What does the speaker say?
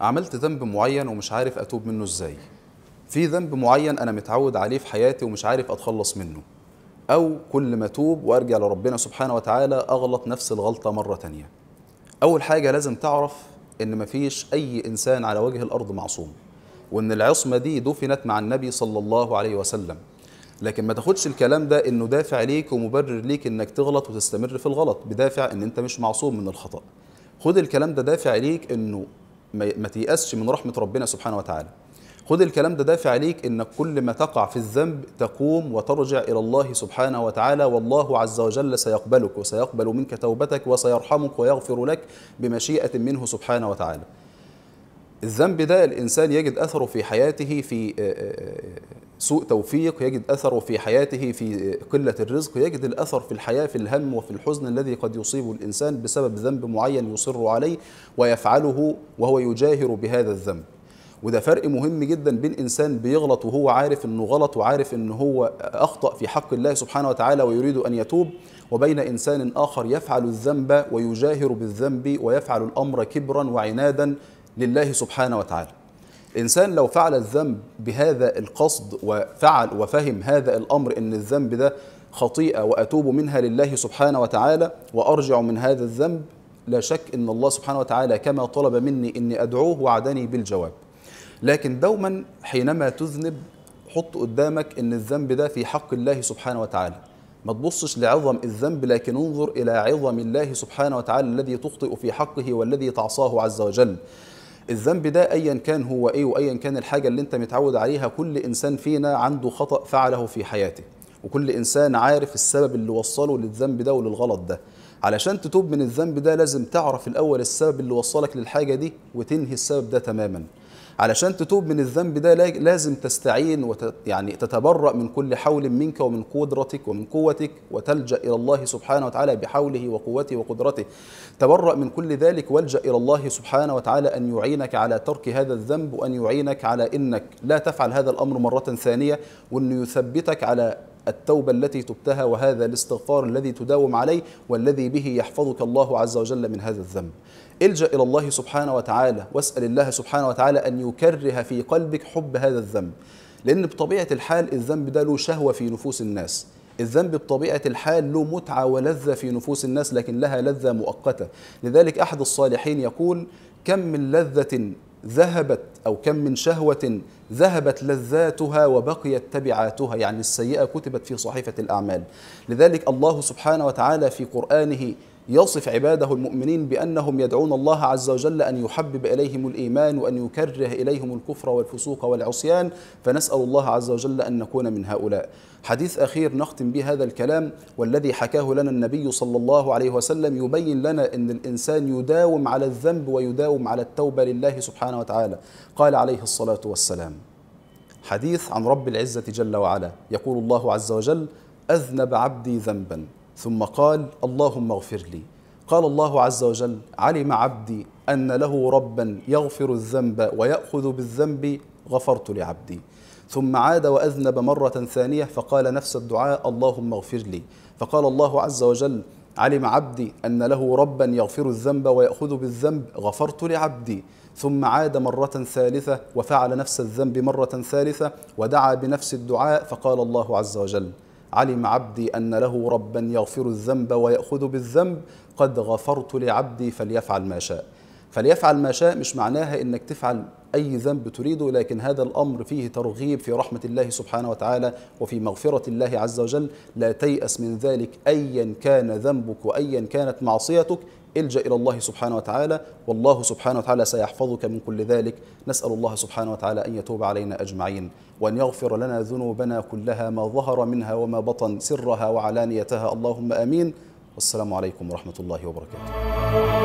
عملت ذنب معين ومش عارف اتوب منه ازاي في ذنب معين انا متعود عليه في حياتي ومش عارف اتخلص منه او كل ما اتوب وارجع لربنا سبحانه وتعالى اغلط نفس الغلطه مره تانية اول حاجه لازم تعرف ان مفيش اي انسان على وجه الارض معصوم وان العصمه دي دفنت مع النبي صلى الله عليه وسلم لكن ما تاخدش الكلام ده انه دافع ليك ومبرر ليك انك تغلط وتستمر في الغلط بدافع ان انت مش معصوم من الخطا خد الكلام ده دافع ليك انه ما تيأسش من رحمة ربنا سبحانه وتعالى خد الكلام ده دافع عليك انك كل ما تقع في الذنب تقوم وترجع الى الله سبحانه وتعالى والله عز وجل سيقبلك وسيقبل منك توبتك وسيرحمك ويغفر لك بمشيئه منه سبحانه وتعالى. الذنب ده الانسان يجد اثره في حياته في سوء توفيق يجد أثره في حياته في قلة الرزق يجد الأثر في الحياة في الهم وفي الحزن الذي قد يصيب الإنسان بسبب ذنب معين يصر عليه ويفعله وهو يجاهر بهذا الذنب وده فرق مهم جدا بين انسان بيغلط وهو عارف انه غلط وعارف ان هو اخطا في حق الله سبحانه وتعالى ويريد ان يتوب وبين انسان اخر يفعل الذنب ويجاهر بالذنب ويفعل الامر كبرا وعنادا لله سبحانه وتعالى الإنسان لو فعل الذنب بهذا القصد وفعل وفهم هذا الأمر أن الذنب ده خطيئة وأتوب منها لله سبحانه وتعالى وأرجع من هذا الذنب لا شك أن الله سبحانه وتعالى كما طلب مني أني أدعوه وعدني بالجواب لكن دوما حينما تذنب حط قدامك أن الذنب ده في حق الله سبحانه وتعالى ما تبصش لعظم الذنب لكن انظر إلى عظم الله سبحانه وتعالى الذي تخطئ في حقه والذي تعصاه عز وجل الذنب ده ايا كان هو ايه وايا كان الحاجه اللي انت متعود عليها كل انسان فينا عنده خطا فعله في حياته وكل انسان عارف السبب اللي وصله للذنب ده وللغلط ده علشان تتوب من الذنب ده لازم تعرف الأول السبب اللي وصلك للحاجة دي وتنهي السبب ده تماما علشان تتوب من الذنب ده لازم تستعين وت... يعني تتبرأ من كل حول منك ومن قدرتك ومن قوتك وتلجأ إلى الله سبحانه وتعالى بحوله وقوته وقدرته تبرأ من كل ذلك والجأ إلى الله سبحانه وتعالى أن يعينك على ترك هذا الذنب وأن يعينك على إنك لا تفعل هذا الأمر مرة ثانية وأنه يثبتك على التوبة التي تبتها وهذا الاستغفار الذي تداوم عليه والذي به يحفظك الله عز وجل من هذا الذنب الجأ إلى الله سبحانه وتعالى واسأل الله سبحانه وتعالى أن يكره في قلبك حب هذا الذنب لأن بطبيعة الحال الذنب ده له شهوة في نفوس الناس الذنب بطبيعة الحال له متعة ولذة في نفوس الناس لكن لها لذة مؤقتة لذلك أحد الصالحين يقول كم من لذة ذهبت أو كم من شهوة ذهبت لذاتها وبقيت تبعاتها يعني السيئة كتبت في صحيفة الأعمال لذلك الله سبحانه وتعالى في قرآنه يصف عباده المؤمنين بأنهم يدعون الله عز وجل أن يحبب إليهم الإيمان وأن يكره إليهم الكفر والفسوق والعصيان فنسأل الله عز وجل أن نكون من هؤلاء حديث أخير نختم به هذا الكلام والذي حكاه لنا النبي صلى الله عليه وسلم يبين لنا أن الإنسان يداوم على الذنب ويداوم على التوبة لله سبحانه وتعالى قال عليه الصلاة والسلام حديث عن رب العزة جل وعلا يقول الله عز وجل أذنب عبدي ذنبا ثم قال اللهم اغفر لي قال الله عز وجل علم عبدي أن له ربا يغفر الذنب ويأخذ بالذنب غفرت لعبدي ثم عاد وأذنب مرة ثانية فقال نفس الدعاء اللهم اغفر لي فقال الله عز وجل علم عبدي أن له ربا يغفر الذنب ويأخذ بالذنب غفرت لعبدي ثم عاد مرة ثالثة وفعل نفس الذنب مرة ثالثة ودعا بنفس الدعاء فقال الله عز وجل علم عبدي أن له ربا يغفر الذنب ويأخذ بالذنب قد غفرت لعبدي فليفعل ما شاء فليفعل ما شاء مش معناها انك تفعل اي ذنب تريده لكن هذا الامر فيه ترغيب في رحمه الله سبحانه وتعالى وفي مغفره الله عز وجل لا تيأس من ذلك ايا كان ذنبك وايا كانت معصيتك الجأ إلى الله سبحانه وتعالى والله سبحانه وتعالى سيحفظك من كل ذلك نسأل الله سبحانه وتعالى أن يتوب علينا أجمعين وأن يغفر لنا ذنوبنا كلها ما ظهر منها وما بطن سرها وعلانيتها اللهم آمين والسلام عليكم ورحمة الله وبركاته